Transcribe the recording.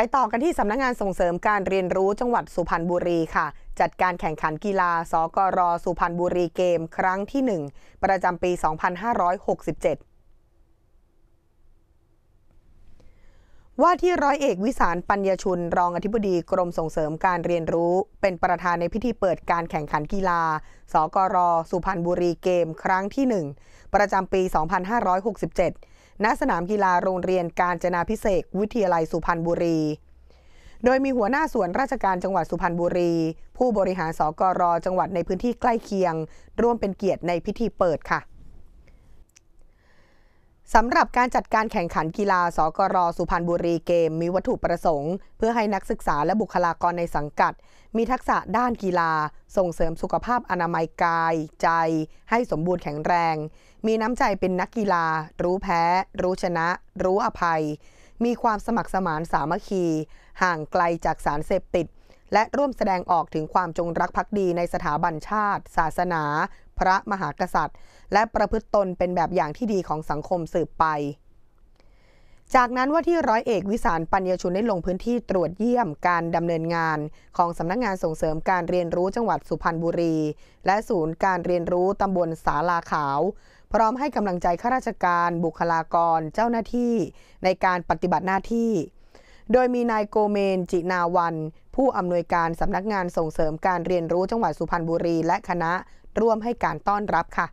ไปต่อกันที่สำนักงงานส่งเสริมการเรียนรู้จังหวัดสุพรรณบุรีค่ะ จัดการแข่งขันกีฬาสกรสุพรรณบุรีเกม ครั้งที่ 1 ประจำปี 2567 ว่าที่ร้อยเอกวิสารปัญญชุน รองอธิบดีกรมส่งเสริมการเรียนรู้ เป็นประธานในพิธีเปิดการแข่งขันกีฬาสกรสุพรรณบุรีเกม ครั้งที่ 1 ประจำปี 2567ณสนามกีฬาโรงเรียนการจนาพิเศษวิทยาลัย สุพรรณบุรี โดยมีหัวหน้าส่วนราชการจังหวัดสุพรรณบุรี ผู้บริหารสกรจังหวัดในพื้นที่ใกล้เคียง ร่วมเป็นเกียรติในพิธีเปิดค่ะสำหรับการจัดการแข่งขันกีฬา สกร สุพรรณบุรีเกม มีวัตถุประสงค์เพื่อให้นักศึกษาและบุคลากรในสังกัด มีทักษะด้านกีฬา ส่งเสริมสุขภาพอนามัยกาย ใจ ให้สมบูรณ์แข็งแรง มีน้ำใจเป็นนักกีฬา รู้แพ้ รู้ชนะ รู้อภัย มีความสมัครสมานสามัคคี ห่างไกลจากสารเสพติดและร่วมแสดงออกถึงความจงรักภักดีในสถาบันชาติ ศาสนา พระมหากษัตริย์ และประพฤติตนเป็นแบบอย่างที่ดีของสังคมสืบไป จากนั้นว่าที่ร้อยเอกวิสารปัญญชุนได้ลงพื้นที่ตรวจเยี่ยมการดำเนินงานของสำนักงงานส่งเสริมการเรียนรู้จังหวัดสุพรรณบุรี และศูนย์การเรียนรู้ตำบลสาลาขาวพร้อมให้กำลังใจข้าราชการ บุคลากรเจ้าหน้าที่ ในการปฏิบัติหน้าที่ โดยมีนายโกเมน จินาวันผู้อำนวยการสำนักงานส่งเสริมการเรียนรู้จังหวัดสุพรรณบุรีและคณะ ร่วมให้การต้อนรับค่ะ